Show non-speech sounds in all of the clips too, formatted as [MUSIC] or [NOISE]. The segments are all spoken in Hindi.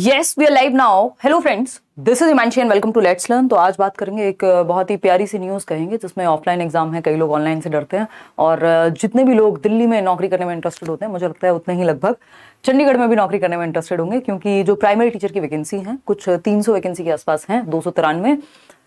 yes we are live now hello friends this is Himanshi and welcome to let's learn तो आज बात करेंगे एक बहुत ही प्यारी सी न्यूज़ कहेंगे जिसमें ऑफलाइन एग्जाम है कई लोग ऑनलाइन से डरते हैं और जितने भी लोग दिल्ली में नौकरी करने में इंटरेस्टेड होते हैं मुझे लगता है उतने ही लगभग चंडीगढ़ में भी नौकरी करने में इंटरेस्टेड होंगे क्योंकि जो प्राइमरी टीचर की वैकेंसी हैं कुछ तीन वैकेंसी के आसपास हैं दो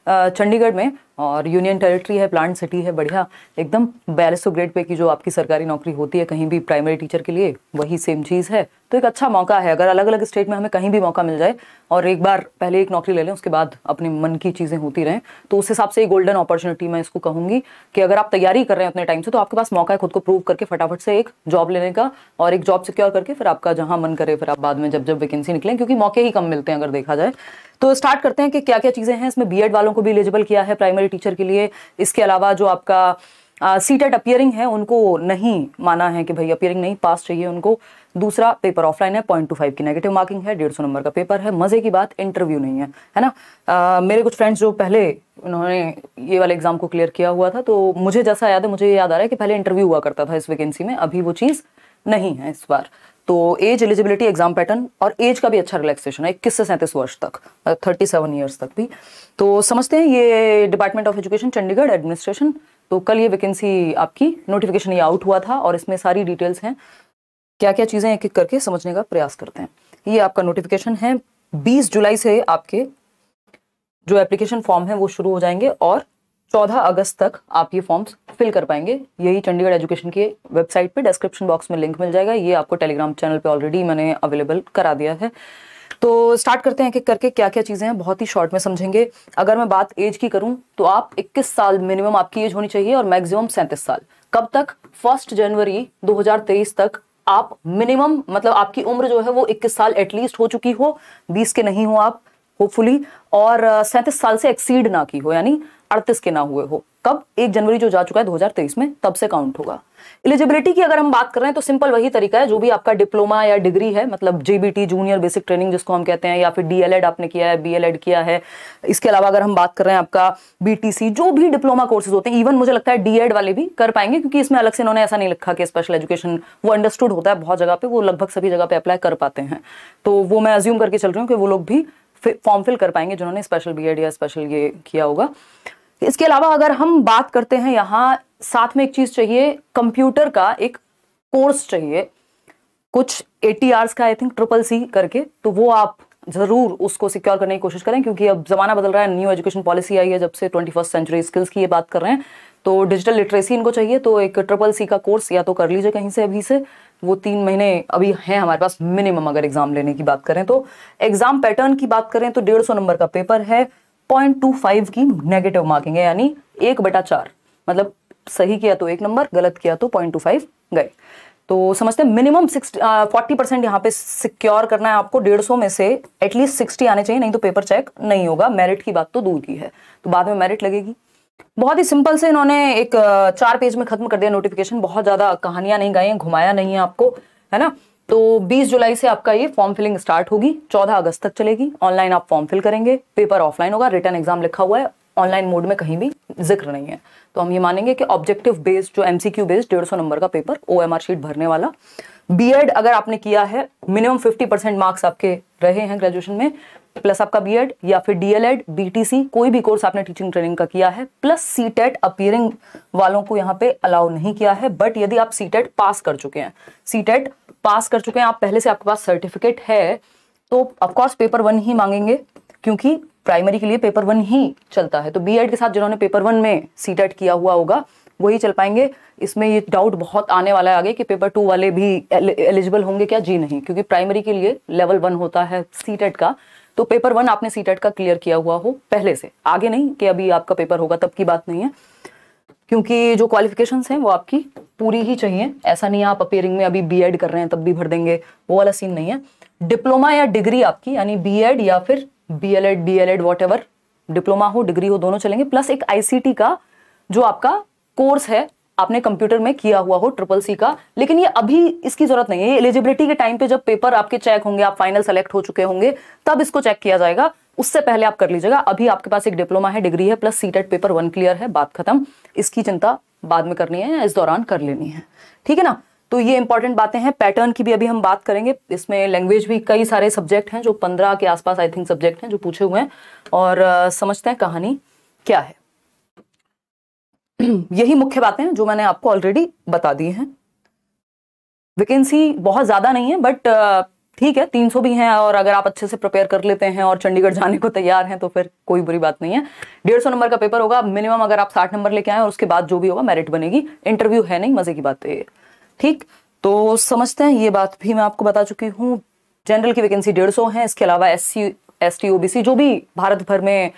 चंडीगढ़ में और यूनियन टेरिटरी है प्लांट सिटी है बढ़िया एकदम बयालीस सौ ग्रेड पे की जो आपकी सरकारी नौकरी होती है कहीं भी प्राइमरी टीचर के लिए वही सेम चीज़ है तो एक अच्छा मौका है अगर अलग अलग स्टेट में हमें कहीं भी मौका मिल जाए और एक बार पहले एक नौकरी ले लें उसके बाद अपने मन की चीज़ें होती रहें तो उस हिसाब से गोल्डन अपॉर्चुनिटी मैं इसको कहूँगी कि अगर आप तैयारी कर रहे हैं अपने टाइम से तो आपके पास मौका है खुद को प्रूव करके फटाफट से एक जॉब लेने का और एक जॉब सिक्योर करके फिर आपका जहाँ मन करे फिर आप बाद में जब जब वैकेंसी निकलें क्योंकि मौके ही कम मिलते हैं अगर देखा जाए तो स्टार्ट करते हैं कि क्या क्या चीज़ें हैं इसमें बी वालों को भी एलिजिबल किया है प्राइमरी टीचर के लिए इसके अलावा जो आपका सीट एट अपियरिंग है उनको नहीं माना है कि भाई अपियरिंग नहीं पास चाहिए उनको दूसरा पेपर ऑफलाइन है पॉइंट टू फाइव की नेगेटिव मार्किंग है डेढ़ सौ नंबर का पेपर है मज़े की बात इंटरव्यू नहीं है है ना आ, मेरे कुछ फ्रेंड्स जो पहले उन्होंने ये वाले एग्जाम को क्लियर किया हुआ था तो मुझे जैसा याद है मुझे ये याद आ रहा है कि पहले इंटरव्यू हुआ करता था इस वैकेंसी में अभी वो चीज़ नहीं है इस बार तो एज एलिजिबिलिटी एग्जाम पैटर्न और एज का भी अच्छा रिलैक्सेशन है इक्कीस से सैंतीस वर्ष तक थर्टी सेवन ईयर्स तक भी तो समझते हैं ये department of education Chandigarh administration तो कल ये वैकेंसी आपकी नोटिफिकेशन ये आउट हुआ था और इसमें सारी डिटेल्स हैं क्या क्या चीज़ें एक एक करके समझने का प्रयास करते हैं ये आपका नोटिफिकेशन है बीस जुलाई से आपके जो एप्लीकेशन फॉर्म है वो शुरू हो जाएंगे और 14 अगस्त तक आप ये फॉर्म्स फिल कर पाएंगे यही चंडीगढ़ एजुकेशन के वेबसाइट पे डिस्क्रिप्शन बॉक्स में लिंक मिल जाएगा ये आपको टेलीग्राम चैनल पे ऑलरेडी मैंने अवेलेबल करा दिया है तो स्टार्ट करते हैं कि करके क्या क्या चीज़ें हैं बहुत ही शॉर्ट में समझेंगे अगर मैं बात एज की करूं तो आप 21 साल मिनिमम आपकी एज होनी चाहिए और मैक्सिमम सैंतीस साल कब तक फर्स्ट जनवरी 2023 तक आप मिनिमम मतलब आपकी उम्र जो है वो 21 साल एटलीस्ट हो चुकी हो 20 के नहीं हो आप होपफुली और सैंतीस साल से एक्सीड ना की हो यानी अड़तीस के ना हुए हो कब एक जनवरी जो जा चुका है 2023 में तब से काउंट होगा एलिजिबिलिटी की अगर हम बात कर रहे हैं तो सिंपल वही तरीका है जो भी आपका डिप्लोमा या डिग्री है मतलब जेबीटी जूनियर बेसिक ट्रेनिंग जिसको हम कहते हैं या फिर डीएलएड आपने किया है बीएलएड किया है इसके अलावा अगर हम बात कर रहे हैं आपका बीटीसी जो भी डिप्लोमा कोर्सेज होते हैं इवन मुझे लगता है डीएड वाले भी कर पाएंगे क्योंकि इसमें अलग से इन्होंने ऐसा नहीं लिखा कि स्पेशल एजुकेशन वो अंडरस्टूड होता है बहुत जगह पे वो लगभग सभी जगह पे अप्लाई कर पाते हैं तो वो मैं अज्यूम करके चल रही हूँ कि वो लोग भी फॉर्म फिल कर पाएंगे जिन्होंने स्पेशल बी या स्पेशल ये किया होगा इसके अलावा अगर हम बात करते हैं यहाँ साथ में एक चीज़ चाहिए कंप्यूटर का एक कोर्स चाहिए कुछ एटी आर्स का आई थिंक ट्रिपल सी करके तो वो आप ज़रूर उसको सिक्योर करने की कोशिश करें क्योंकि अब ज़माना बदल रहा है न्यू एजुकेशन पॉलिसी आई है जब से ट्वेंटी फर्स्ट सेंचुरी स्किल्स की ये बात कर रहे हैं तो डिजिटल लिटरेसी इनको चाहिए तो एक ट्रिपल सी का कोर्स या तो कर लीजिए कहीं से अभी से वो तीन महीने अभी हैं हमारे पास मिनिमम अगर एग्ज़ाम लेने की बात करें तो एग्ज़ाम पैटर्न की बात करें तो डेढ़ सौ नंबर का पेपर है पॉइंट टू फाइव की नेगेटिव मार्किंग है यानी एक बटा चार मतलब सही किया तो एक नंबर गलत किया तो पॉइंट टू फाइव गए तो समझते हैं मिनिमम सिक्सटी फोर्टी परसेंट यहाँ पे सिक्योर करना है आपको डेढ़ सौ में से एटलीस्ट सिक्सटी आने चाहिए नहीं तो पेपर चेक नहीं होगा मेरिट की बात तो दूर की है तो बाद में मेरिट लगेगी बहुत ही सिंपल से इन्होंने एक चार पेज में खत्म कर दिया नोटिफिकेशन बहुत ज़्यादा कहानियां नहीं गाई हैं घुमाया नहीं है आपको है ना तो 20 जुलाई से आपका ये फॉर्म फिलिंग स्टार्ट होगी 14 अगस्त तक चलेगी ऑनलाइन आप फॉर्म फिल करेंगे पेपर ऑफलाइन होगा रिटर्न एग्जाम लिखा हुआ है ऑनलाइन मोड में कहीं भी जिक्र नहीं है तो हम ये मानेंगे कि ऑब्जेक्टिव बेस्ड जो एमसीक्यू बेस्ड डेढ़ सौ नंबर का पेपर ओ एम शीट भरने वाला बीएड अगर आपने किया है मिनिमम 50 परसेंट मार्क्स आपके रहे हैं ग्रेजुएशन में प्लस आपका एड या फिर डीएलएड बीटीसी कोई भी कोर्स आपने टीचिंग ट्रेनिंग का किया है प्लस सी टेट अपियरिंग वालों को यहाँ पे अलाउ नहीं किया है बट यदि आप सी टेट पास कर चुके हैं सी टेट पास कर चुके हैं आप पहले से आपके पास सर्टिफिकेट है तो ऑफकोर्स पेपर वन ही मांगेंगे क्योंकि प्राइमरी के लिए पेपर वन ही चलता है तो एड के साथ जिन्होंने पेपर वन में सी टेट e किया हुआ होगा वही चल पाएंगे इसमें ये डाउट बहुत आने वाला है आगे कि पेपर टू वाले भी एलिजिबल होंगे क्या जी नहीं क्योंकि प्राइमरी के लिए लेवल वन होता है सी टेट e का तो पेपर वन आपने सी e का क्लियर किया हुआ हो पहले से आगे नहीं कि अभी आपका पेपर होगा तब की बात नहीं है क्योंकि जो क्वालिफिकेशंस हैं वो आपकी पूरी ही चाहिए ऐसा नहीं है आप अपेयरिंग में अभी बीएड कर रहे हैं तब भी भर देंगे वो वाला सीन नहीं है डिप्लोमा या डिग्री आपकी यानी बीएड या फिर बीएलएड बीएलएड वॉट डिप्लोमा हो डिग्री हो दोनों चलेंगे प्लस एक आईसीटी का जो आपका कोर्स है आपने कंप्यूटर में किया हुआ हो ट्रिपल सी का लेकिन ये अभी इसकी जरूरत नहीं है ये एलिजिबिलिटी के टाइम पे जब पेपर आपके चेक होंगे आप फाइनल सेलेक्ट हो चुके होंगे तब इसको चेक किया जाएगा उससे पहले आप कर लीजिएगा अभी आपके पास एक डिप्लोमा है डिग्री है plus C paper one clear है बात खत्म इसकी चिंता बाद में करनी है या इस दौरान कर लेनी है ठीक है ना तो ये इंपॉर्टेंट बातें हैं पैटर्न की भी अभी हम बात करेंगे इसमें लैंग्वेज भी कई सारे सब्जेक्ट हैं जो पंद्रह के आसपास आई थिंक सब्जेक्ट हैं जो पूछे हुए हैं और समझते हैं कहानी क्या है [CLEARS THROAT] यही मुख्य बातें हैं जो मैंने आपको ऑलरेडी बता दी हैं वैकेंसी बहुत ज़्यादा नहीं है बट ठीक है 300 भी हैं और अगर आप अच्छे से प्रिपेयर कर लेते हैं और चंडीगढ़ जाने को तैयार हैं तो फिर कोई बुरी बात नहीं है डेढ़ सौ नंबर का पेपर होगा मिनिमम अगर आप साठ नंबर लेके आए और उसके बाद जो भी होगा मेरिट बनेगी इंटरव्यू है नहीं मज़े की बात है तो ठीक तो समझते हैं ये बात भी मैं आपको बता चुकी हूँ जनरल की वैकेंसी डेढ़ सौ है इसके अलावा S C S T O B C जो भी भारत भर में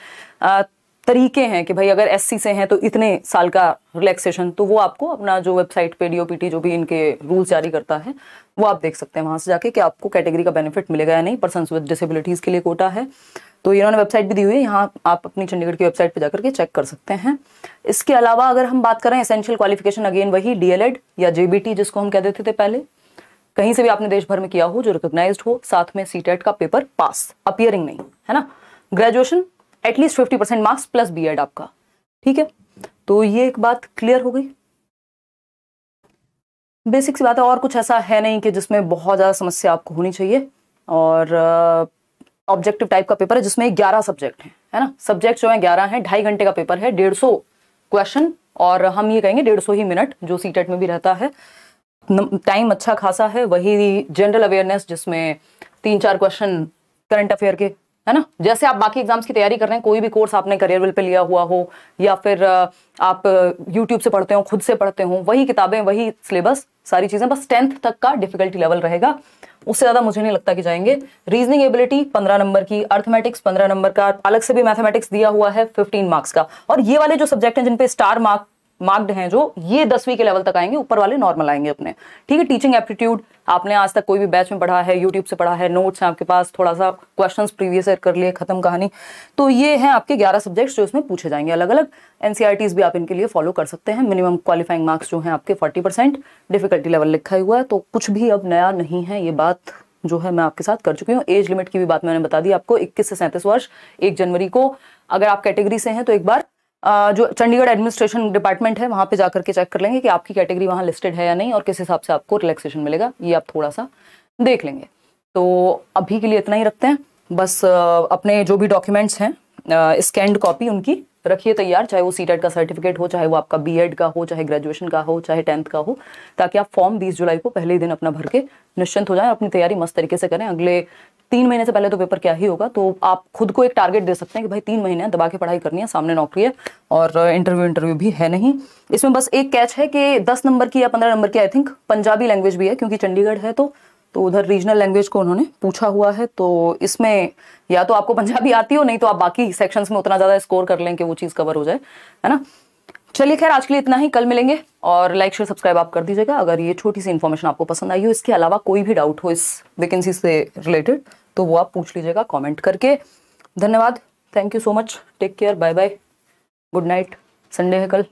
तरीके हैं कि भाई अगर एससी से हैं तो इतने साल का रिलैक्सेशन तो वो आपको अपना जो वेबसाइट पे डीओपीटी जो भी इनके रूल जारी करता है वो आप देख सकते हैं वहां से जाके कि आपको कैटेगरी का बेनिफिट मिलेगा या नहीं पर्सन विद डिसेबिलिटीज़ के लिए कोटा है तो इन्होंने वेबसाइट भी दी हुई है यहाँ आप अपनी चंडीगढ़ की वेबसाइट पर जाकर के चेक कर सकते हैं इसके अलावा अगर हम बात करें एसेंशियल क्वालिफिकेशन अगेन वही डीएलएड या जेबीटी जिसको हम कह देते थे पहले कहीं से भी आपने देश भर में किया हो जो रिकोगनाइज हो साथ में सी e का पेपर पास अपियरिंग नहीं है ना graduation at least fifty percent marks plus BEd आपका ठीक है तो ये एक बात क्लियर हो गई बेसिक सी बात है और कुछ ऐसा है नहीं कि जिसमें बहुत ज़्यादा समस्या आपको होनी चाहिए और ऑब्जेक्टिव uh, टाइप का पेपर है जिसमें ग्यारह सब्जेक्ट है है ना सब्जेक्ट जो है ग्यारह है ढाई घंटे का पेपर है डेढ़ सौ क्वेश्चन और हम ये कहेंगे डेढ़ सौ ही मिनट जो सी टेट e में भी रहता है टाइम अच्छा खासा है वही जनरल अवेयरनेस जिसमें तीन चार क्वेश्चन करंट अफेयर के है ना जैसे आप बाकी एग्जाम्स की तैयारी कर रहे हैं कोई भी कोर्स आपने करियर विल पे लिया हुआ हो या फिर आप यूट्यूब से पढ़ते हो खुद से पढ़ते हो वही किताबें वही सिलेबस सारी चीज़ें बस टेंथ तक का डिफिकल्टी लेवल रहेगा उससे ज़्यादा मुझे नहीं लगता कि जाएंगे रीजनिंग एबिलिटी पंद्रह नंबर की अर्थमेटिक्स पंद्रह नंबर का अलग से भी मैथमेटिक्स दिया हुआ है फिफ्टीन मार्क्स का और ये वाले जो सब्जेक्ट हैं जिनपे स्टार मार्क मार्क्ड हैं जो ये दसवीं के लेवल तक आएंगे ऊपर वाले नॉर्मल आएंगे अपने ठीक है टीचिंग एप्टीट्यूड आपने आज तक कोई भी बैच में पढ़ा है यूट्यूब से पढ़ा है नोट्स हैं आपके पास थोड़ा सा क्वेश्चंस प्रीवियस ईयर कर लिए खत्म कहानी तो ये हैं आपके 11 सब्जेक्ट्स जो इसमें पूछे जाएंगे अलग अलग एनसीआरटीज भी आप इनके लिए फॉलो कर सकते हैं मिनिमम क्वालिफाइंग मार्क्स जो हैं आपके फोर्टी डिफिकल्टी लेवल लिखा हुआ है तो कुछ भी अब नया नहीं है ये बात जो है मैं आपके साथ कर चुकी हूँ एज लिमिट की भी बात मैंने बता दी आपको इक्कीस से सैंतीस वर्ष एक जनवरी को अगर आप कैटेगरी से हैं तो एक बार जो चंडीगढ़ एडमिनिस्ट्रेशन डिपार्टमेंट है वहाँ पे जाकर के चेक कर लेंगे कि आपकी कैटेगरी वहाँ लिस्टेड है या नहीं और किस हिसाब से आपको रिलैक्सेशन मिलेगा ये आप थोड़ा सा देख लेंगे तो अभी के लिए इतना ही रखते हैं बस अपने जो भी डॉक्यूमेंट्स हैं स्कैंड कॉपी उनकी रखिए तैयार चाहे वो सी e का सर्टिफिकेट हो चाहे वो आपका बी का हो चाहे ग्रेजुएशन का हो चाहे टेंथ का हो ताकि आप फॉर्म बीस जुलाई को पहले दिन अपना भर के निश्चिंत हो जाए अपनी तैयारी मस्त तरीके से करें अगले तीन महीने से पहले तो पेपर क्या ही होगा तो आप खुद को एक टारगेट दे सकते हैं कि भाई तीन महीने दबा के पढ़ाई करनी है सामने नौकरी है और इंटरव्यू इंटरव्यू भी है नहीं इसमें बस एक कैच है कि दस नंबर की या पंद्रह नंबर की आई थिंक पंजाबी लैंग्वेज भी है क्योंकि चंडीगढ़ है तो तो उधर रीजनल लैंग्वेज को उन्होंने पूछा हुआ है तो इसमें या तो आपको पंजाबी आती हो नहीं तो आप बाकी सेक्शंस में उतना ज़्यादा स्कोर कर लें कि वो चीज़ कवर हो जाए है ना चलिए खैर आज के लिए इतना ही कल मिलेंगे और लाइक शेयर सब्सक्राइब आप कर दीजिएगा अगर ये छोटी सी इन्फॉर्मेशन आपको पसंद आई हो इसके अलावा कोई भी डाउट हो इस वैकेंसी से रिलेटेड तो वो आप पूछ लीजिएगा कॉमेंट करके धन्यवाद thank you so much take care bye bye good night Sunday है कल